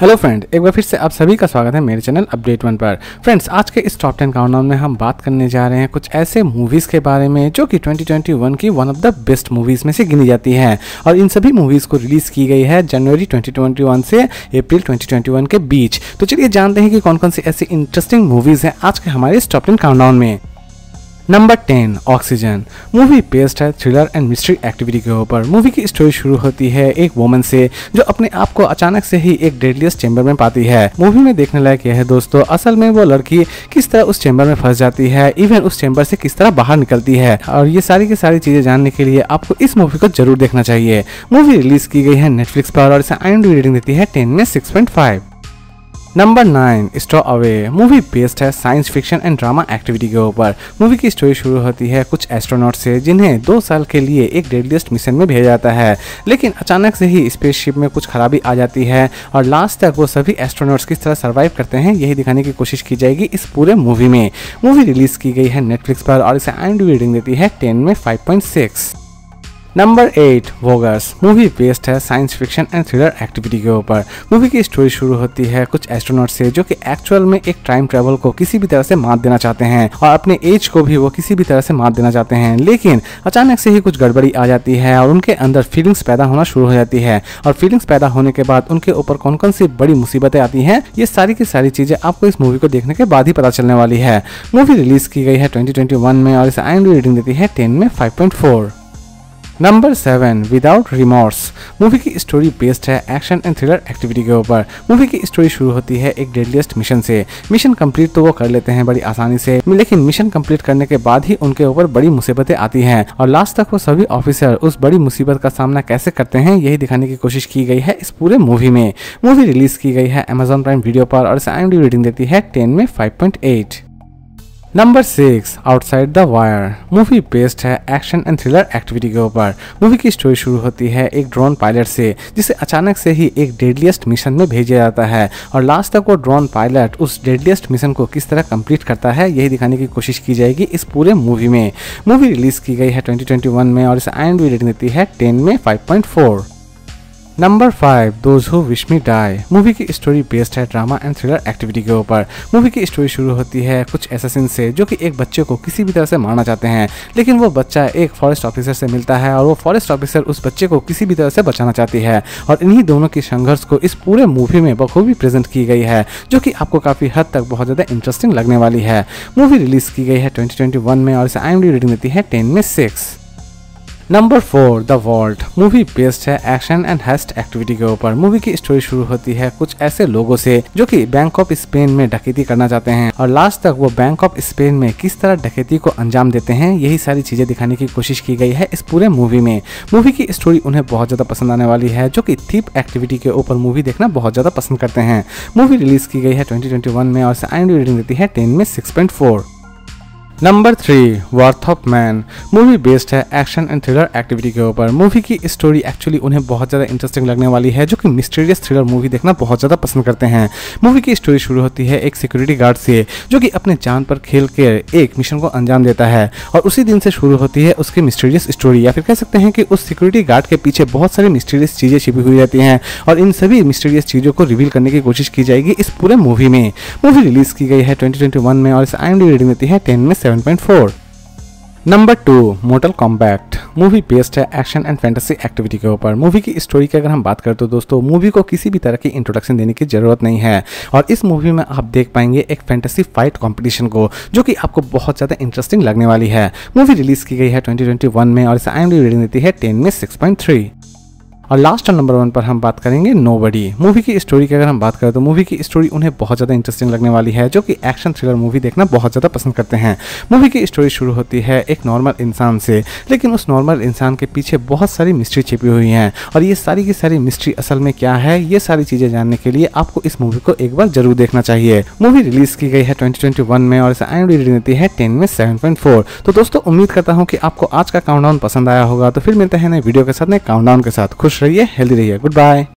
hello friend एक बार फिर से आप सभी का स्वागत है मेरे चैनल अपडेट वन पर फ्रेंड्स आज के इस टॉप टेन काउंटडाउन में हम बात करने जा रहे हैं कुछ ऐसे मूवीज़ के बारे में जो कि 2021 की one of the best movies में से गिनी जाती हैं और इन सभी मूवीज़ को रिलीज़ की गई है जनवरी 2021 से अप्रैल 2021 के बीच तो चलिए जानते हैं कि कौन कौन सी ऐसी इंटरेस्टिंग मूवीज़ हैं आज के हमारे इस टॉप टेन काउंटडाउन में number ten oxygen movie based है थ्रिलर एंड मिस्ट्री एक्टिविटी के ऊपर मूवी की स्टोरी शुरू होती है एक वोमन से जो अपने आप को अचानक से ही एक डेडलियस चेंबर में पाती है मूवी में देखने लायक यह है दोस्तों असल में वो लड़की किस तरह उस चेम्बर में फंस जाती है इवन उस चेम्बर से किस तरह बाहर निकलती है और ये सारी की सारी चीजें जानने के लिए आपको इस मूवी को जरूर देखना चाहिए मूवी रिलीज की गई है नेटफ्लिक्स पर और इसे आई रेटिंग देती है टेन में six point five number nine stowaway movie based है science fiction and drama activity के ऊपर मूवी की स्टोरी शुरू होती है कुछ एस्ट्रोनॉट से जिन्हें दो साल के लिए एक डेडलिस्ट मिशन में भेजा जाता है लेकिन अचानक से ही स्पेसशिप में कुछ खराबी आ जाती है और लास्ट तक वो सभी एस्ट्रोनॉट्स किस तरह सर्वाइव करते हैं यही दिखाने की कोशिश की जाएगी इस पूरे मूवी में मूवी रिलीज की गई है नेटफ्लिक्स पर और इसे आई रेटिंग देती है टेन में five point six number eight voyagers movie based है science fiction and thriller activity के ऊपर मूवी की स्टोरी शुरू होती है कुछ एस्ट्रोनॉट से जो कि एक्चुअल में एक टाइम ट्रेवल को किसी भी तरह से मात देना चाहते हैं और अपने एज को भी वो किसी भी तरह से मात देना चाहते हैं लेकिन अचानक से ही कुछ गड़बड़ी आ जाती है और उनके अंदर फीलिंग्स पैदा होना शुरू हो जाती है और फीलिंग्स पैदा होने के बाद उनके ऊपर कौन कौन सी बड़ी मुसीबतें आती है ये सारी की सारी चीजें आपको इस मूवी को देखने के बाद ही पता चलने वाली है मूवी रिलीज की गई है ट्वेंटी में और इसे आई रेटिंग देती है टेन में four number seven without remorse movie की स्टोरी बेस्ड है एक्शन एंड थ्रिलर एक्टिविटी के ऊपर मूवी की स्टोरी शुरू होती है एक डेडलीस्ट मिशन से मिशन कंप्लीट तो वो कर लेते हैं बड़ी आसानी से लेकिन मिशन कंप्लीट करने के बाद ही उनके ऊपर बड़ी मुसीबतें आती हैं और लास्ट तक वो सभी ऑफिसर उस बड़ी मुसीबत का सामना कैसे करते हैं यही दिखाने की कोशिश की गई है इस पूरे मूवी में मूवी रिलीज की गई है अमेजोन प्राइम वीडियो पर और इसे आई रेटिंग देती है टेन में five point eight number six outside the wire movie based है एक्शन एंड थ्रिलर एक्टिविटी के ऊपर मूवी की स्टोरी शुरू होती है एक ड्रोन पायलट से जिसे अचानक से ही एक डेडलीस्ट मिशन में भेजा जाता है और लास्ट तक वो ड्रोन पायलट उस डेडलीस्ट मिशन को किस तरह कंप्लीट करता है यही दिखाने की कोशिश की जाएगी इस पूरे मूवी में मूवी रिलीज की गई है ट्वेंटी में और इसे आई रेटिंग देती है टेन में five number five those who wish me die movie की स्टोरी बेस्ड है ड्रामा एंड थ्रिलर एक्टिविटी के ऊपर मूवी की स्टोरी शुरू होती है कुछ एसेसिन से जो कि एक बच्चे को किसी भी तरह से मारना चाहते हैं लेकिन वो बच्चा एक फॉरेस्ट ऑफिसर से मिलता है और वो फॉरेस्ट ऑफिसर उस बच्चे को किसी भी तरह से बचाना चाहती है और इन्हीं दोनों के संघर्ष को इस पूरे मूवी में बखूबी प्रेजेंट की गई है जो कि आपको काफी हद तक बहुत ज्यादा इंटरेस्टिंग लगने वाली है मूवी रिलीज की गई है ट्वेंटी में और इसे आई एम रेटिंग देती है टेन में six number four the world movie based है एक्शन एंड हेस्ट एक्टिविटी के ऊपर मूवी की स्टोरी शुरू होती है कुछ ऐसे लोगों से जो कि बैंक ऑफ स्पेन में डकैती करना चाहते हैं और लास्ट तक वो बैंक ऑफ स्पेन में किस तरह डकैती को अंजाम देते हैं यही सारी चीजें दिखाने की कोशिश की गई है इस पूरे मूवी में मूवी की स्टोरी उन्हें बहुत ज्यादा पसंद आने वाली है जो की थीप एक्टिविटी के ऊपर मूवी देखना बहुत ज्यादा पसंद करते हैं मूवी रिलीज की गई है ट्वेंटी में और आई रेटिंग देती है 10 में 6.4 number three wrath of man movie based है एक्शन एंड थ्रिलर एक्टिविटी के ऊपर मूवी की स्टोरी एक्चुअली उन्हें बहुत ज़्यादा इंटरेस्टिंग लगने वाली है जो कि मिस्टीरियस थ्रिलर मूवी देखना बहुत ज़्यादा पसंद करते हैं मूवी की स्टोरी शुरू होती है एक सिक्योरिटी गार्ड से जो कि अपने जान पर खेल के एक मिशन को अंजाम देता है और उसी दिन से शुरू होती है उसकी मिस्टीरियस स्टोरी या फिर कह सकते हैं कि उस सिक्योरिटी गार्ड के पीछे बहुत सारी मिस्टीरियस चीज़ें छिपी हुई रहती हैं और इन सभी मिस्टीरियस चीज़ों को रिवील करने की कोशिश की जाएगी इस पूरे मूवी में मूवी रिलीज़ की गई है ट्वेंटी में और इस आई एम रेटिंग देती है टेन में 7.4 number two mortal kombat movie based है एक्शन एंड फैंटेसी एक्टिविटी के ऊपर मूवी की स्टोरी की अगर हम बात करें तो दोस्तों मूवी को किसी भी तरह की इंट्रोडक्शन देने की जरूरत नहीं है और इस मूवी में आप देख पाएंगे एक फैंटेसी फाइट कंपटीशन को जो कि आपको बहुत ज़्यादा इंटरेस्टिंग लगने वाली है मूवी रिलीज की गई है ट्वेंटी में और इसे आई एम रेटिंग देती है टेन में सिक्स और लास्ट नंबर वन पर हम बात करेंगे नो बडी मूवी की स्टोरी की अगर हम बात करें तो मूवी की स्टोरी उन्हें बहुत ज़्यादा इंटरेस्टिंग लगने वाली है जो कि एक्शन थ्रिलर मूवी देखना बहुत ज़्यादा पसंद करते हैं मूवी की स्टोरी शुरू होती है एक नॉर्मल इंसान से लेकिन उस नॉर्मल इंसान के पीछे बहुत सारी मिस्ट्री छिपी हुई हैं और ये सारी की सारी मिस्ट्री असल में क्या है ये सारी चीज़ें जानने के लिए आपको इस मूवी को एक बार जरूर देखना चाहिए मूवी रिलीज की गई है ट्वेंटी में और इसे आई रिलीज देती है टेन में सेवन तो दोस्तों उम्मीद करता हूँ कि आपको आज का काउंट पसंद आया होगा तो फिर मिलते हैं नए वीडियो के साथ नए काउंट के साथ खुश रहिए हेल्दी रहिए गुड बाय